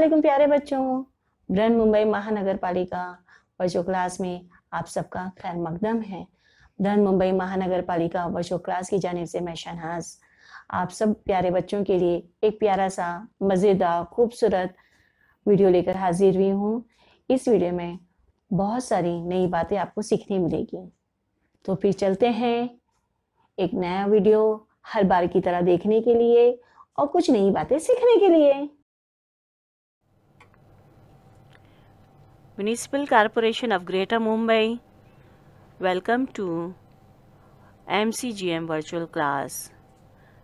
वालेकुम प्यारे बच्चों ब्रह्म मुंबई महानगर पालिका वर्षो क्लास में आप सबका खैर मकदम है ब्रह्म मुंबई महानगर पालिका वर्षो क्लास की जानब से मैं शहनाज आप सब प्यारे बच्चों के लिए एक प्यारा सा मज़ेदार खूबसूरत वीडियो लेकर हाजिर हुई हूँ इस वीडियो में बहुत सारी नई बातें आपको सीखने मिलेगी तो फिर चलते हैं एक नया वीडियो हर बार की तरह देखने के लिए और कुछ नई बातें सीखने के लिए Municipal Corporation of Greater Mumbai. Welcome to MCGM virtual class.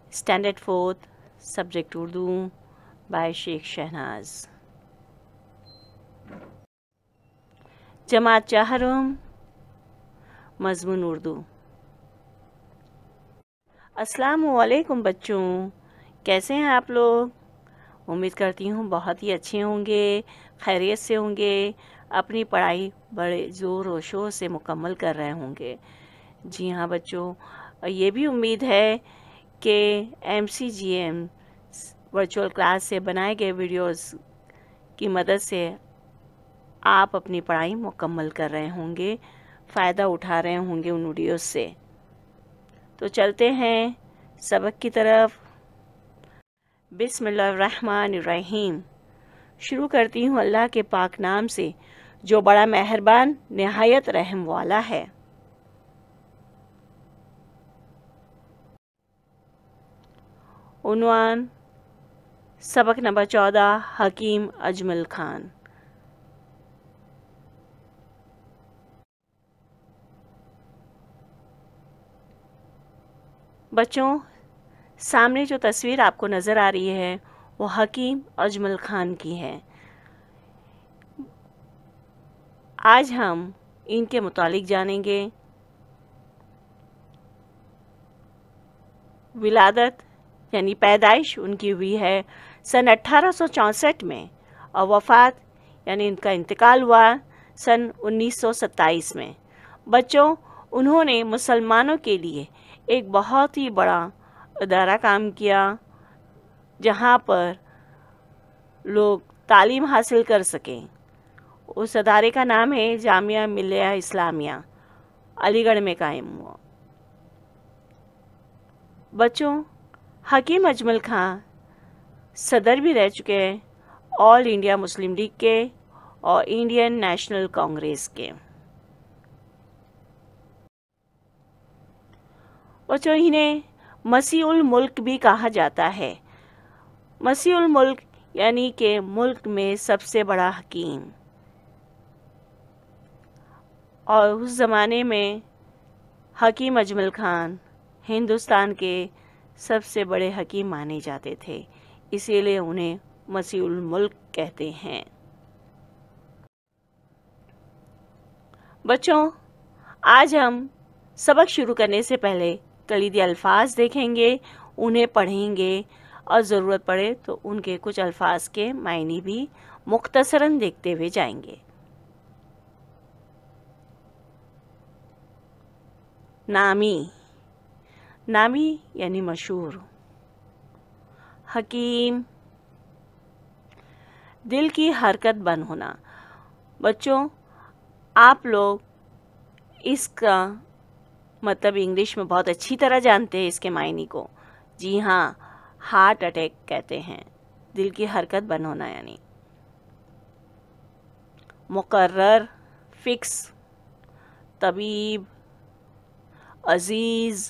Standard 4th, subject Urdu by Sheikh Shahnaz. Jamaat Chaharum, mazmoon urdu assalamu alaikum बच्चों kaise hain aap log उम्मीद करती हूँ बहुत ही अच्छे होंगे खैरियत से होंगे अपनी पढ़ाई बड़े ज़ोर व शोर से मुकम्मल कर रहे होंगे जी हाँ बच्चों ये भी उम्मीद है कि M C G M virtual class से बनाए गए वीडियोस की मदद से आप अपनी पढ़ाई मुकम्मल कर रहे होंगे फ़ायदा उठा रहे होंगे उन वीडियोस से तो चलते हैं सबक की तरफ बिसमीम शुरू करती हूँ अल्लाह के पाक नाम से जो बड़ा मेहरबान नहायत रहम वाला है उन्वान सबक नंबर चौदह हकीम अजमल खान बच्चों सामने जो तस्वीर आपको नज़र आ रही है वो हकीम अजमल खान की है आज हम इनके मुतालिक जानेंगे विलादत यानी पैदाइश उनकी हुई है सन अट्ठारह में और वफ़ात यानी इनका इंतकाल हुआ सन 1927 में बच्चों उन्होंने मुसलमानों के लिए एक बहुत ही बड़ा अदारा काम किया जहाँ पर लोग तालीम हासिल कर सकें उस अदारे का नाम है जामिया मिलिया इस्लामिया अलीगढ़ में कायम हुआ बच्चों हकीम अजमल खां सदर भी रह चुके हैं ऑल इंडिया मुस्लिम लीग के और इंडियन नेशनल कांग्रेस के बच्चों इन्हें मसीउल मुल्क भी कहा जाता है मसीउल मुल्क यानी के मुल्क में सबसे बड़ा हकीम और उस ज़माने में हकीम अजमल ख़ान हिंदुस्तान के सबसे बड़े हकीम माने जाते थे इसीलिए उन्हें मसीउल मुल्क कहते हैं बच्चों आज हम सबक शुरू करने से पहले कलीदी अल्फाज देखेंगे उन्हें पढ़ेंगे और ज़रूरत पड़े तो उनके कुछ अल्फाज के मायने भी मुख्तसरन देखते हुए जाएंगे नामी नामी यानी मशहूर हकीम दिल की हरकत बंद होना बच्चों आप लोग इसका मतलब इंग्लिश में बहुत अच्छी तरह जानते हैं इसके मायने को जी हाँ हार्ट अटैक कहते हैं दिल की हरकत बंद होना यानी मुकर्र फिक्स तबीब अजीज़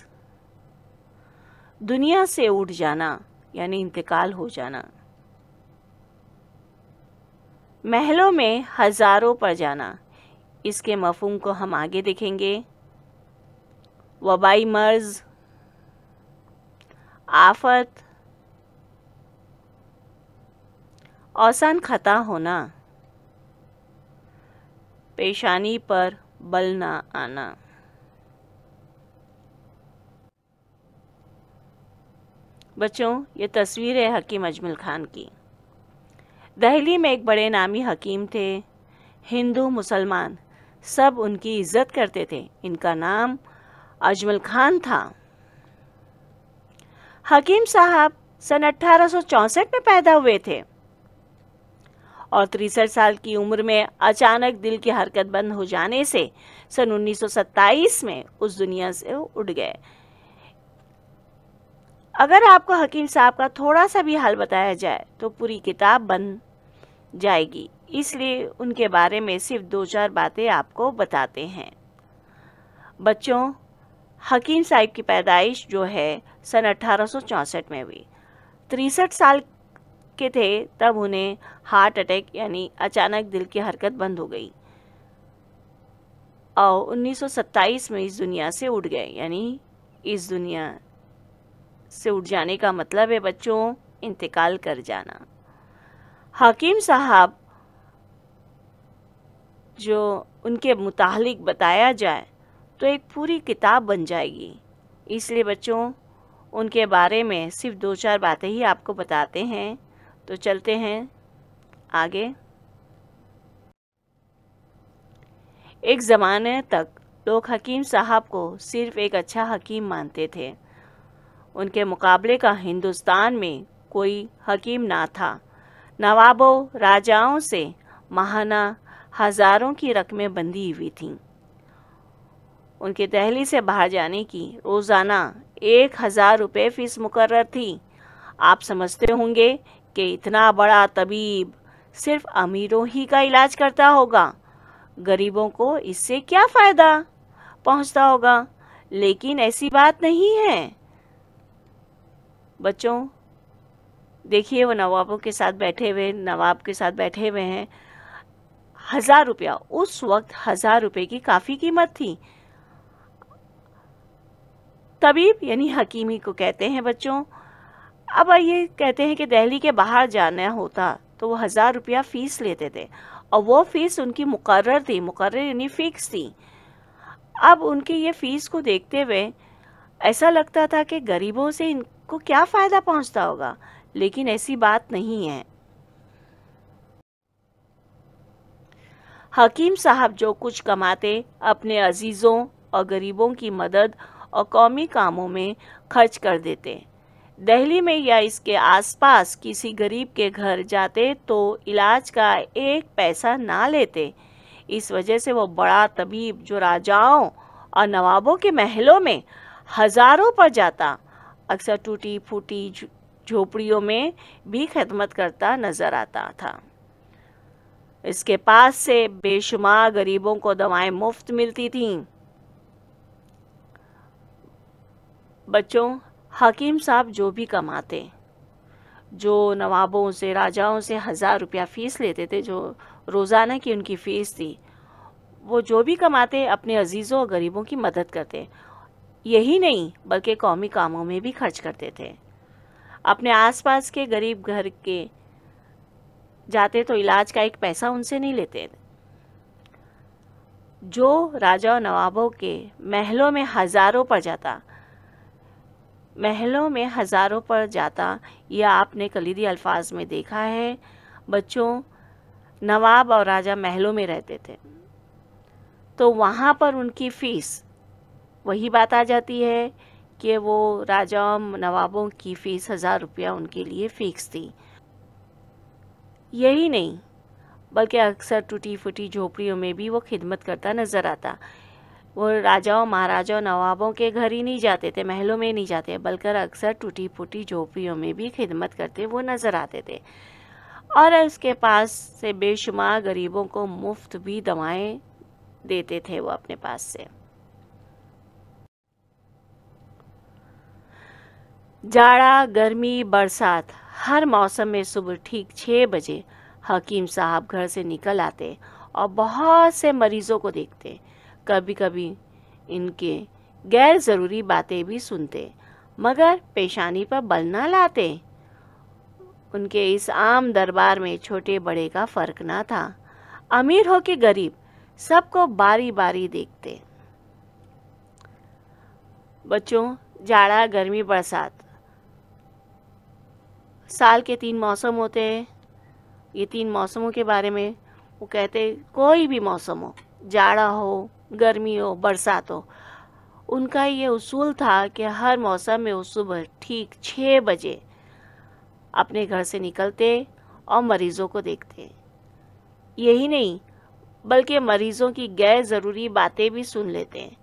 दुनिया से उठ जाना यानी इंतकाल हो जाना महलों में हज़ारों पर जाना इसके मफहम को हम आगे देखेंगे वबाई मर्ज आफत औसान खता होना पेशानी पर बल ना आना बच्चों ये तस्वीर है हकीम अजमल खान की दहली में एक बड़े नामी हकीम थे हिंदू मुसलमान सब उनकी इज्जत करते थे इनका नाम अजमल खान था हकीम साहब सन 1864 में पैदा हुए थे और तिरसठ साल की उम्र में अचानक दिल की हरकत बंद हो जाने से सन 1927 में उस दुनिया से उड़ गए अगर आपको हकीम साहब का थोड़ा सा भी हाल बताया जाए तो पूरी किताब बन जाएगी इसलिए उनके बारे में सिर्फ दो चार बातें आपको बताते हैं बच्चों हकीम साहिब की पैदाइश जो है सन अट्ठारह में हुई तिरसठ साल के थे तब उन्हें हार्ट अटैक यानी अचानक दिल की हरकत बंद हो गई और 1927 में इस दुनिया से उठ गए यानी इस दुनिया से उठ जाने का मतलब है बच्चों इंतकाल कर जाना हकीम साहब जो उनके मुतालिक बताया जाए तो एक पूरी किताब बन जाएगी इसलिए बच्चों उनके बारे में सिर्फ दो चार बातें ही आपको बताते हैं तो चलते हैं आगे एक ज़माने तक लोग हकीम साहब को सिर्फ एक अच्छा हकीम मानते थे उनके मुकाबले का हिंदुस्तान में कोई हकीम ना था नवाबों राजाओं से महाना हज़ारों की रकमें बंधी हुई थीं उनके दहली से बाहर जाने की रोज़ाना एक हज़ार रुपये फीस मुकर थी आप समझते होंगे कि इतना बड़ा तबीब सिर्फ अमीरों ही का इलाज करता होगा गरीबों को इससे क्या फ़ायदा पहुंचता होगा लेकिन ऐसी बात नहीं है बच्चों देखिए वो नवाबों के साथ बैठे हुए नवाब के साथ बैठे हुए हैं हज़ार रुपया उस वक्त हज़ार रुपये की काफ़ी कीमत थी तबीब यानी हकीमी को कहते हैं बच्चों अब ये कहते हैं कि दहली के बाहर जाना होता तो वो हज़ार रुपया फ़ीस लेते थे और वो फ़ीस उनकी मुकर थी मुकर यानी फ़िक्स थी अब उनकी ये फ़ीस को देखते हुए ऐसा लगता था कि गरीबों से इन को क्या फ़ायदा पहुंचता होगा लेकिन ऐसी बात नहीं है हकीम साहब जो कुछ कमाते अपने अजीज़ों और गरीबों की मदद और कौमी कामों में खर्च कर देते दिल्ली में या इसके आसपास किसी गरीब के घर जाते तो इलाज का एक पैसा ना लेते इस वजह से वो बड़ा तबीब जो राजाओं और नवाबों के महलों में हज़ारों पर जाता अक्सर टूटी फूटी झोपड़ियों में भी खदमत करता नज़र आता था इसके पास से बेशुमार गरीबों को दवाएं मुफ्त मिलती थीं बच्चों हकीम साहब जो भी कमाते जो नवाबों से राजाओं से हज़ार रुपया फ़ीस लेते थे जो रोज़ाना की उनकी फ़ीस थी वो जो भी कमाते अपने अजीज़ों और गरीबों की मदद करते यही नहीं बल्कि कौमी कामों में भी खर्च करते थे अपने आसपास के गरीब घर के जाते तो इलाज का एक पैसा उनसे नहीं लेते जो राजा और नवाबों के महलों में हज़ारों पर जाता महलों में हज़ारों पर जाता यह आपने कलीदी अल्फाज में देखा है बच्चों नवाब और राजा महलों में रहते थे तो वहाँ पर उनकी फ़ीस वही बात आ जाती है कि वो राजाओं नवाबों की फ़ीस हज़ार रुपया उनके लिए फ़िक्स थी यही नहीं बल्कि अक्सर टूटी फूटी झोपड़ियों में भी वो खिदमत करता नज़र आता वो राजाओं महाराजाओं नवाबों के घर ही नहीं जाते थे महलों में नहीं जाते बल्कि अक्सर टूटी फूटी झोपड़ियों में भी खिदमत करते वो नज़र आते थे और उसके पास से बेशुमार गरीबों को मुफ्त भी दवाएं देते थे वो अपने पास से जाड़ा गर्मी बरसात हर मौसम में सुबह ठीक छः बजे हकीम साहब घर से निकल आते और बहुत से मरीज़ों को देखते कभी कभी इनके गैर ज़रूरी बातें भी सुनते मगर पेशानी पर बल ना लाते उनके इस आम दरबार में छोटे बड़े का फ़र्क ना था अमीर हो के गरीब सबको बारी बारी देखते बच्चों जाड़ा गर्मी बरसात साल के तीन मौसम होते हैं ये तीन मौसमों के बारे में वो कहते कोई भी मौसम हो जाड़ा हो गर्मी हो बरसात हो उनका ये उसूल था कि हर मौसम में वो सुबह ठीक छः बजे अपने घर से निकलते और मरीज़ों को देखते यही नहीं बल्कि मरीज़ों की गैर ज़रूरी बातें भी सुन लेते हैं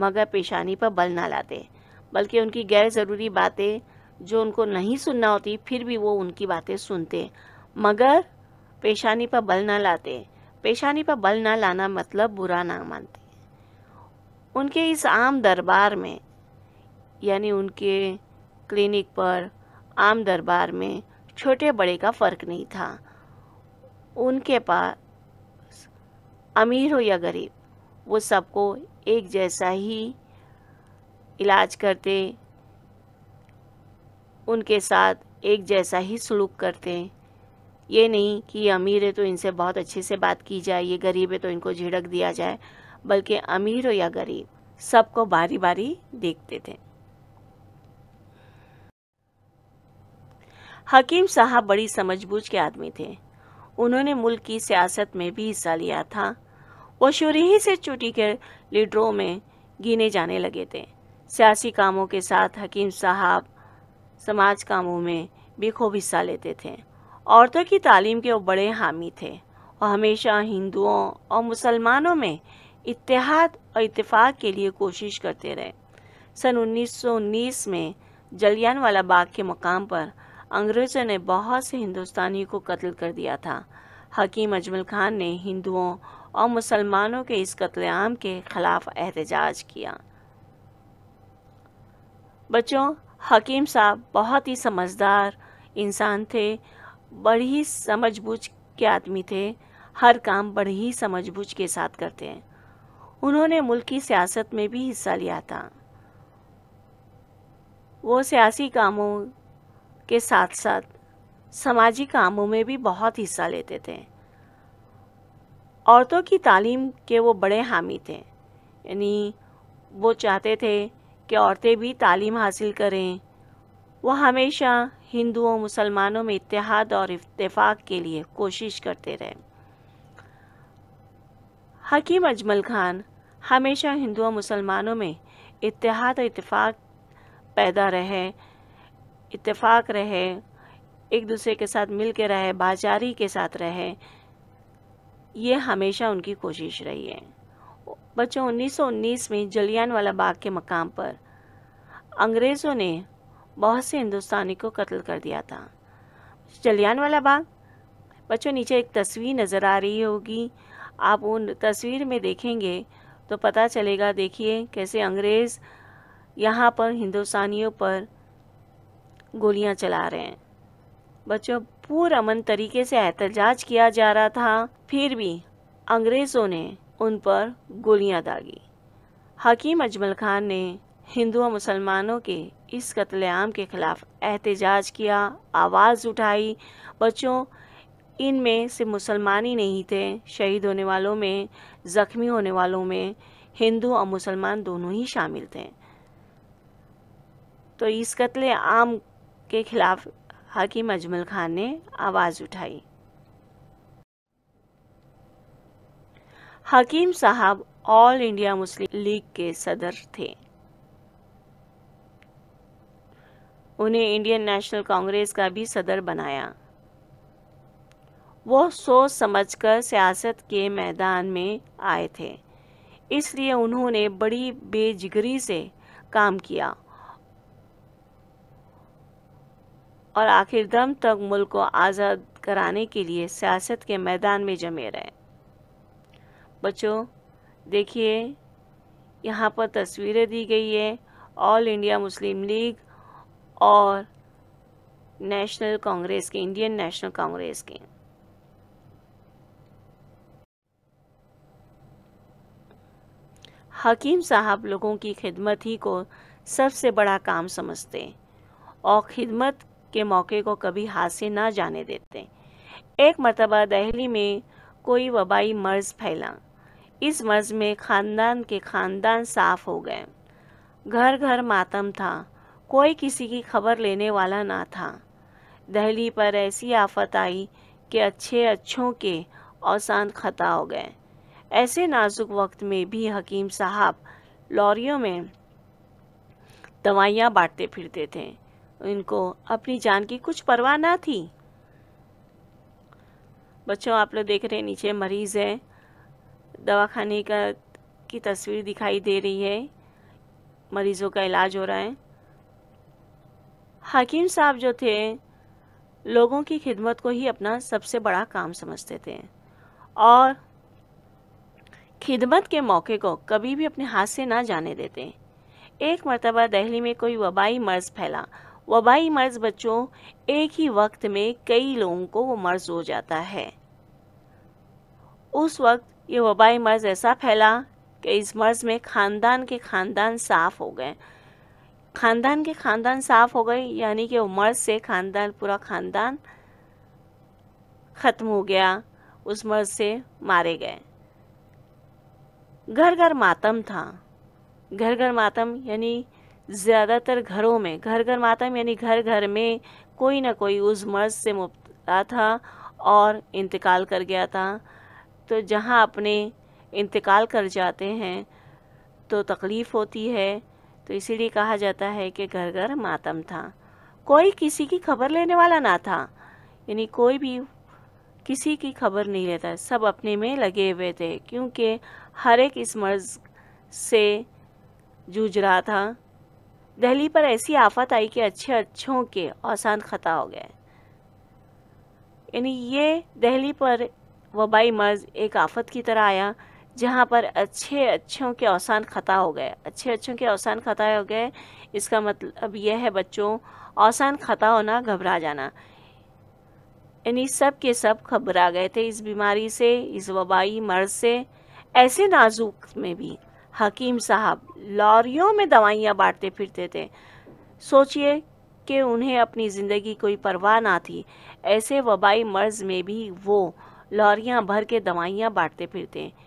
मगर पेशानी पर बल ना लाते बल्कि उनकी गैर ज़रूरी बातें जो उनको नहीं सुनना होती फिर भी वो उनकी बातें सुनते मगर पेशानी पर बल ना लाते पेशानी पर बल ना लाना मतलब बुरा ना मानते उनके इस आम दरबार में यानी उनके क्लिनिक पर आम दरबार में छोटे बड़े का फ़र्क नहीं था उनके पास अमीर हो या गरीब वो सबको एक जैसा ही इलाज करते उनके साथ एक जैसा ही सलूक करते हैं ये नहीं कि ये अमीर है तो इनसे बहुत अच्छे से बात की जाए ये गरीब है तो इनको झिड़क दिया जाए बल्कि अमीर हो या गरीब सबको बारी बारी देखते थे हकीम साहब बड़ी समझबूझ के आदमी थे उन्होंने मुल्क की सियासत में भी हिस्सा लिया था वो शुरू ही से चुटी के लीडरों में गिने जाने लगे थे सियासी कामों के साथ हकीम साहब समाज कामों में भी खूब हिस्सा लेते थे औरतों की तालीम के वो बड़े हामी थे और हमेशा हिंदुओं और मुसलमानों में इतिहाद और इतफ़ाक़ के लिए कोशिश करते रहे सन 1919 में जलियांवाला बाग के मकाम पर अंग्रेज़ों ने बहुत से हिंदुस्तानी को कत्ल कर दिया था हकीम अजमल खान ने हिंदुओं और मुसलमानों के इस कत्लेआम के खिलाफ एहतजाज किया बच्चों हकीम साहब बहुत ही समझदार इंसान थे बड़ी ही समझ बूझ के आदमी थे हर काम बड़ी ही समझ बूझ के साथ करते हैं उन्होंने मुल्क की सियासत में भी हिस्सा लिया था वो सियासी कामों के साथ साथ सामाजिक कामों में भी बहुत हिस्सा लेते थे औरतों की तालीम के वो बड़े हामी थे यानी वो चाहते थे कि औरतें भी तालीम हासिल करें वह हमेशा हिंदुओं मुसलमानों में इतिहाद और इतफ़ाक़ के लिए कोशिश करते रहे हकीम अजमल खान हमेशा हिंदुओं मुसलमानों में इतिहाद और इतफाक पैदा रहे इतफाक रहे एक दूसरे के साथ मिल के रहे बाजारी के साथ रहे ये हमेशा उनकी कोशिश रही है बच्चों 1919 में वाला बाग के मकाम पर अंग्रेज़ों ने बहुत से हिंदुस्तानी को कत्ल कर दिया था जलियांवाला बाग बच्चों नीचे एक तस्वीर नज़र आ रही होगी आप उन तस्वीर में देखेंगे तो पता चलेगा देखिए कैसे अंग्रेज़ यहाँ पर हिंदुस्तानियों पर गोलियाँ चला रहे हैं बच्चों पूरा मन तरीके से एहतजाज किया जा रहा था फिर भी अंग्रेज़ों ने उन पर गोलियां दागी हकीम अजमल खान ने हिंदू और मुसलमानों के इस कत्लेआम के ख़िलाफ़ एहतजाज किया आवाज़ उठाई बच्चों इनमें से मुसलमान ही नहीं थे शहीद होने वालों में ज़ख्मी होने वालों में हिंदू और मुसलमान दोनों ही शामिल थे तो इस कत्ल आम के खिलाफ हकीम अजमल खान ने आवाज़ उठाई हकीम साहब ऑल इंडिया मुस्लिम लीग के सदर थे उन्हें इंडियन नेशनल कांग्रेस का भी सदर बनाया वो सोच समझकर सियासत के मैदान में आए थे इसलिए उन्होंने बड़ी बेजिगरी से काम किया और आखिर दम तक मुल्क को आज़ाद कराने के लिए सियासत के मैदान में जमे रहे बच्चों देखिए यहाँ पर तस्वीरें दी गई है ऑल इंडिया मुस्लिम लीग और नेशनल कांग्रेस के इंडियन नेशनल कांग्रेस के हकीम साहब लोगों की खिदमत ही को सबसे बड़ा काम समझते और खिदमत के मौके को कभी हाथ से ना जाने देते एक मरतबा दहली में कोई वबाई मर्ज़ फैला इस मर्ज में खानदान के खानदान साफ हो गए घर घर मातम था कोई किसी की खबर लेने वाला ना था दहली पर ऐसी आफत आई कि अच्छे अच्छों के औसान ख़ता हो गए ऐसे नाजुक वक्त में भी हकीम साहब लॉरियों में दवाइयाँ बांटते फिरते थे इनको अपनी जान की कुछ परवाह ना थी बच्चों आप लोग देख रहे हैं नीचे मरीज़ है दवाखाने का की तस्वीर दिखाई दे रही है मरीज़ों का इलाज हो रहा है हकीम साहब जो थे लोगों की खिदमत को ही अपना सबसे बड़ा काम समझते थे और खिदमत के मौके को कभी भी अपने हाथ से ना जाने देते एक मरतबा दहली में कोई वबाई मर्ज़ फैला वबाई मर्ज़ बच्चों एक ही वक्त में कई लोगों को वो मर्ज़ हो जाता है उस वक्त ये वबाई मर्ज़ ऐसा फैला कि इस मर्ज़ में ख़ानदान के ख़ानदान साफ़ हो गए ख़ानदान के ख़ानदान साफ़ हो गए यानी कि मर्ज़ से ख़ानदान पूरा ख़ानदान ख़त्म हो गया उस मर्ज़ से मारे गए घर घर मातम था घर घर मातम यानी ज़्यादातर घरों में घर घर मातम यानी घर घर में कोई ना कोई उस मर्ज़ से मुबला था और इंतकाल कर गया था तो जहाँ अपने इंतकाल कर जाते हैं तो तकलीफ़ होती है तो इसीलिए कहा जाता है कि घर घर मातम था कोई किसी की खबर लेने वाला ना था यानी कोई भी किसी की खबर नहीं लेता सब अपने में लगे हुए थे क्योंकि हर एक इस मर्ज़ से जूझ रहा था दिल्ली पर ऐसी आफत आई कि अच्छे अच्छों के औसान ख़ता हो गए यानी ये दिल्ली पर वबाई मर्ज़ एक आफत की तरह आया जहाँ पर अच्छे अच्छों के अवसान ख़ता हो गए अच्छे अच्छों के अवसान ख़ता हो गए इसका मतलब यह है बच्चों अवसान ख़ता होना घबरा जाना यानी सब के सब घबरा गए थे इस बीमारी से इस वबाई मर्ज़ से ऐसे नाजुक में भी हकीम साहब लॉरियों में दवाइयाँ बांटते फिरते थे सोचिए कि उन्हें अपनी ज़िंदगी कोई परवाह ना थी ऐसे वबाई मर्ज़ में भी वो लॉरियां भर के दवाइयाँ बांटते फिरते हैं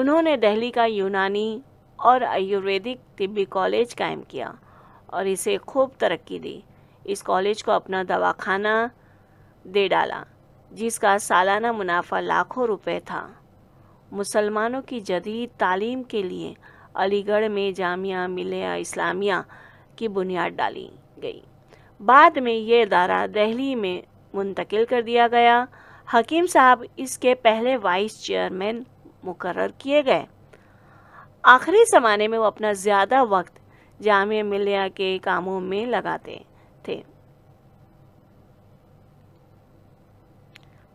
उन्होंने दिल्ली का यूनानी और आयुर्वेदिक तिब्बी कॉलेज कायम किया और इसे खूब तरक्की दी इस कॉलेज को अपना दवाखाना दे डाला जिसका सालाना मुनाफा लाखों रुपए था मुसलमानों की जदीद तालीम के लिए अलीगढ़ में जामिया मिलिया इस्लामिया की बुनियाद डाली गई बाद में ये अदारा दिल्ली में मुंतकिल कर दिया गया हकीम साहब इसके पहले वाइस चेयरमैन मुकर किए गए आखिरी ज़माने में वो अपना ज़्यादा वक्त जाम मिलिया के कामों में लगाते थे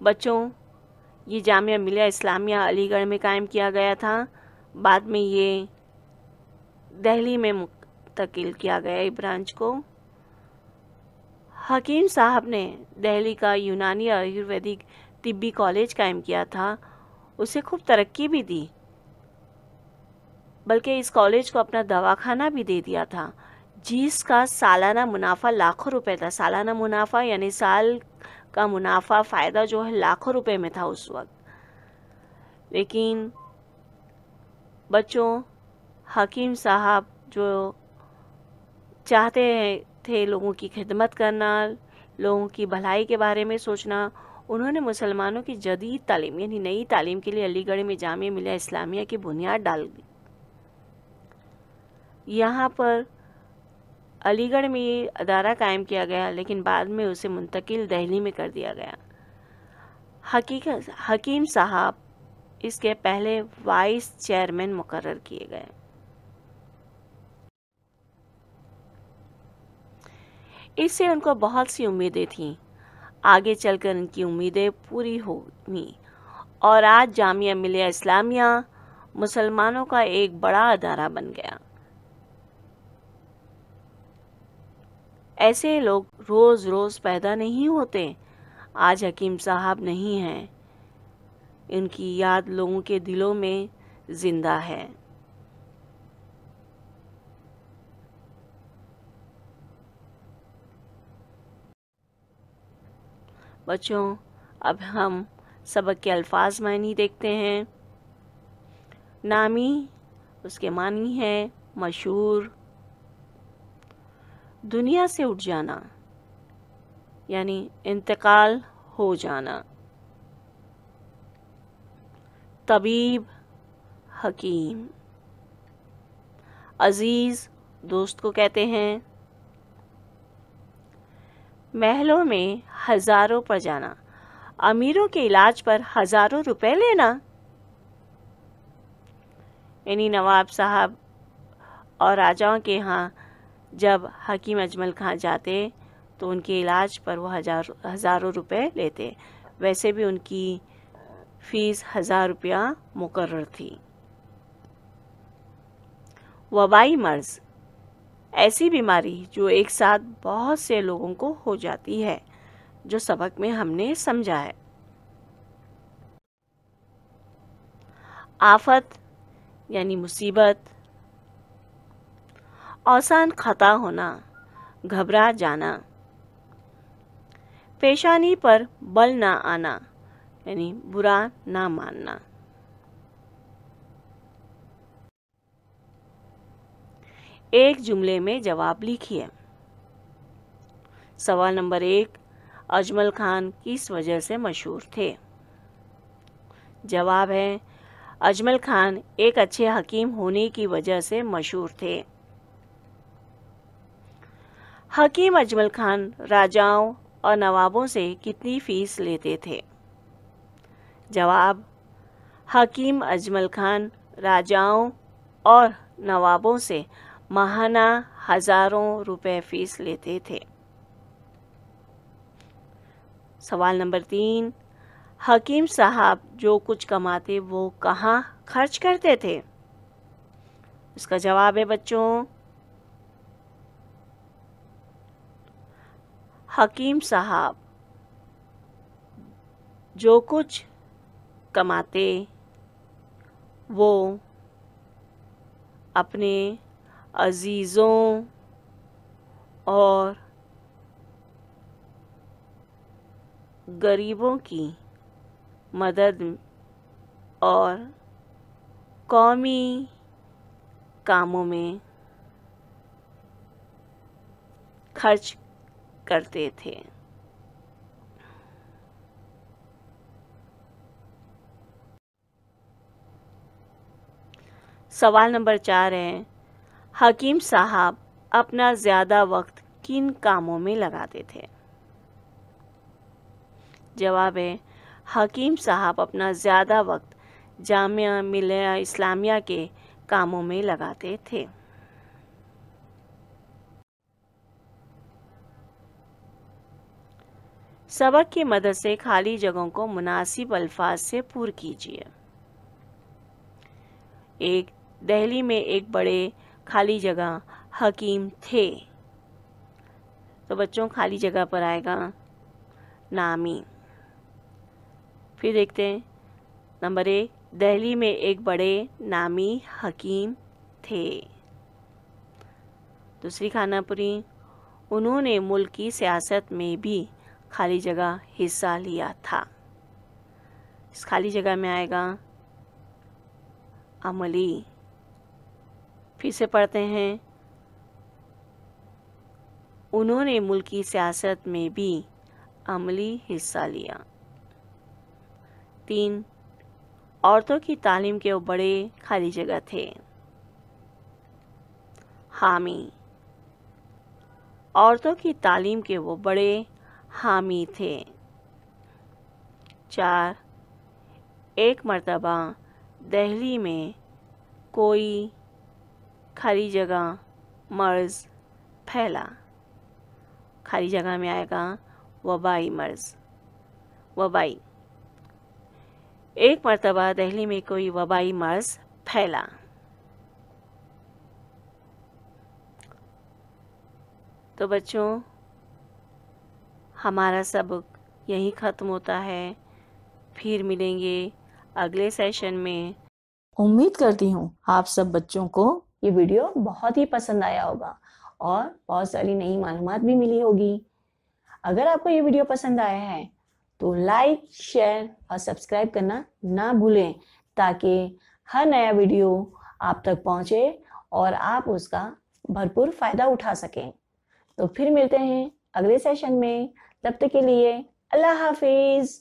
बच्चों ये जामिया मिलिया इस्लामिया अलीगढ़ में कायम किया गया था बाद में ये दिल्ली में मुंतकिल किया गया ब्रांच को हकीम साहब ने दिल्ली का यूनानी आयुर्वेदिक तिब्बी कॉलेज कायम किया था उसे खूब तरक्की भी दी बल्कि इस कॉलेज को अपना दवाखाना भी दे दिया था जिसका सालाना मुनाफा लाखों रुपए था सालाना मुनाफा यानी साल का मुनाफा फ़ायदा जो है लाखों रुपए में था उस वक्त लेकिन बच्चों हकीम साहब जो चाहते थे लोगों की खिदमत करना लोगों की भलाई के बारे में सोचना उन्होंने मुसलमानों की जदीद तालीम यानी नई तालीम के लिए अलीगढ़ में जामिया मिला इस्लामिया की बुनियाद डाल दी यहाँ पर अलीगढ़ में ये अदारा कायम किया गया लेकिन बाद में उसे मुंतकिल दहली में कर दिया गया हकीकत हकीम साहब इसके पहले वाइस चेयरमैन मुकर किए गए इससे उनको बहुत सी उम्मीदें थीं आगे चलकर उनकी उम्मीदें पूरी हुई और आज जामिया मिलिया इस्लामिया मुसलमानों का एक बड़ा अदारा बन गया ऐसे लोग रोज़ रोज़ पैदा नहीं होते आज हकीम साहब नहीं हैं इनकी याद लोगों के दिलों में ज़िंदा है बच्चों अब हम सबक के अल्फाज मानी देखते हैं नामी उसके मानी है मशहूर दुनिया से उठ जाना यानी इंतकाल हो जाना तबीब हकीम अज़ीज़ दोस्त को कहते हैं महलों में हज़ारों पर जाना अमीरों के इलाज पर हज़ारों रुपए लेना यानी नवाब साहब और राजाओं के यहाँ जब हकीम अजमल खां जाते तो उनके इलाज पर वो हजार हज़ारों रुपए लेते वैसे भी उनकी फ़ीस हज़ार रुपया मुकर थी वबाई मर्ज़ ऐसी बीमारी जो एक साथ बहुत से लोगों को हो जाती है जो सबक में हमने समझा है आफत यानी मुसीबत औसान खता होना घबरा जाना पेशानी पर बल ना आना यानी बुरा ना मानना एक जुमले में जवाब लिखिए सवाल नंबर एक अजमल खान किस वजह से मशहूर थे जवाब है अजमल खान एक अच्छे हकीम होने की वजह से मशहूर थे हकीम अजमल खान राजाओं और नवाबों से कितनी फीस लेते थे जवाब हकीम अजमल खान राजाओं और नवाबों से माहाना हज़ारों रुपए फीस लेते थे सवाल नंबर तीन हकीम साहब जो कुछ कमाते वो कहाँ खर्च करते थे इसका जवाब है बच्चों हकीम साहब जो कुछ कमाते वो अपने अजीज़ों और गरीबों की मदद और कौमी कामों में खर्च करते थे सवाल नंबर चार है हकीम साहब अपना ज़्यादा वक्त किन कामों में लगाते थे जवाब है हकीम साहब अपना ज़्यादा वक्त जामिया मिलिया इस्लामिया के कामों में लगाते थे सबक की मदद से खाली जगहों को मुनासिब अल्फाज से पूर कीजिए एक दहली में एक बड़े खाली जगह हकीम थे तो बच्चों खाली जगह पर आएगा नामी फिर देखते हैं नंबर एक दिल्ली में एक बड़े नामी हकीम थे दूसरी खानापुरी उन्होंने मुल्क की सियासत में भी खाली जगह हिस्सा लिया था इस खाली जगह में आएगा अमली फिर से पढ़ते हैं उन्होंने मुल्की सियासत में भी अमली हिस्सा लिया तीन औरतों की तालीम के वो बड़े खाली जगह थे हामी औरतों की तालीम के वो बड़े हामी थे चार एक मर्तबा दहली में कोई खाली जगह मर्ज़ फैला खाली जगह में आएगा वबाई मर्ज़ वबाई एक मरतबा दहली में कोई वबाई मर्ज़ फैला तो बच्चों हमारा सबक यहीं ख़त्म होता है फिर मिलेंगे अगले सेशन में उम्मीद करती हूँ आप सब बच्चों को ये वीडियो बहुत ही पसंद आया होगा और बहुत सारी नई मालूम भी मिली होगी अगर आपको ये वीडियो पसंद आया है तो लाइक शेयर और सब्सक्राइब करना ना भूलें ताकि हर नया वीडियो आप तक पहुंचे और आप उसका भरपूर फ़ायदा उठा सकें तो फिर मिलते हैं अगले सेशन में तब तक के लिए अल्लाह हाफिज़